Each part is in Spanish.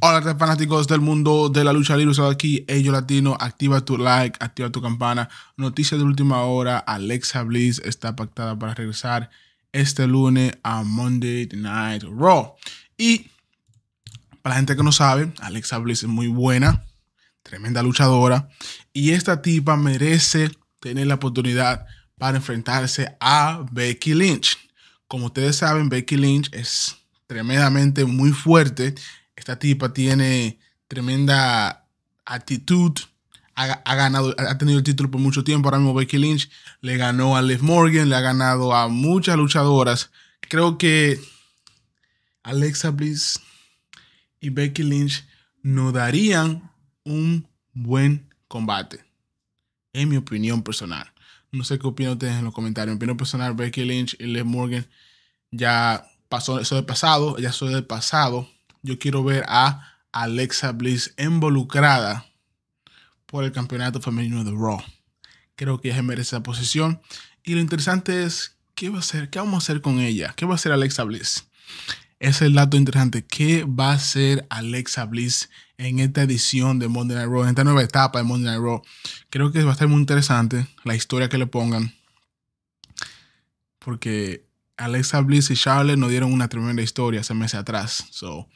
Hola fanáticos del mundo de la lucha libre, soy aquí Ello Latino, activa tu like, activa tu campana. Noticias de última hora, Alexa Bliss está pactada para regresar este lunes a Monday Night Raw. Y para la gente que no sabe, Alexa Bliss es muy buena, tremenda luchadora, y esta tipa merece tener la oportunidad para enfrentarse a Becky Lynch. Como ustedes saben, Becky Lynch es tremendamente muy fuerte esta tipa tiene tremenda actitud, ha, ganado, ha tenido el título por mucho tiempo. Ahora mismo Becky Lynch le ganó a Lev Morgan, le ha ganado a muchas luchadoras. Creo que Alexa Bliss y Becky Lynch no darían un buen combate. En mi opinión personal. No sé qué opinan ustedes en los comentarios. mi opinión personal, Becky Lynch y Lev Morgan ya pasó eso del pasado, ya eso del pasado yo quiero ver a Alexa Bliss involucrada por el campeonato femenino de Raw. Creo que ella merece esa posición. Y lo interesante es, ¿qué va a hacer? ¿Qué vamos a hacer con ella? ¿Qué va a hacer Alexa Bliss? Ese es el dato interesante. ¿Qué va a hacer Alexa Bliss en esta edición de Monday Night Raw, en esta nueva etapa de Monday Night Raw? Creo que va a estar muy interesante la historia que le pongan. Porque Alexa Bliss y Charlotte nos dieron una tremenda historia hace meses atrás. So,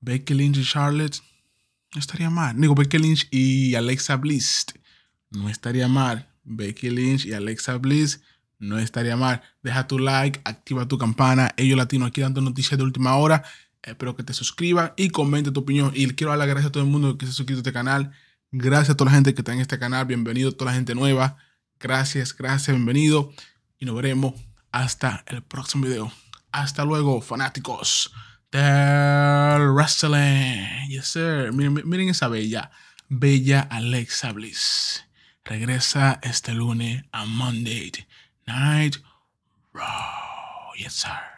Becky Lynch y Charlotte no estaría mal. Digo, Becky Lynch y Alexa Bliss no estaría mal. Becky Lynch y Alexa Bliss no estaría mal. Deja tu like, activa tu campana. Ellos Latino aquí dando noticias de última hora. Espero que te suscribas y comente tu opinión. Y quiero dar las gracias a todo el mundo que se ha suscrito a este canal. Gracias a toda la gente que está en este canal. Bienvenido a toda la gente nueva. Gracias, gracias, bienvenido. Y nos veremos hasta el próximo video. Hasta luego, fanáticos del wrestling. Yes, sir. Miren, miren esa bella, bella Alexa Bliss. Regresa este lunes a Monday Night Raw. Yes, sir.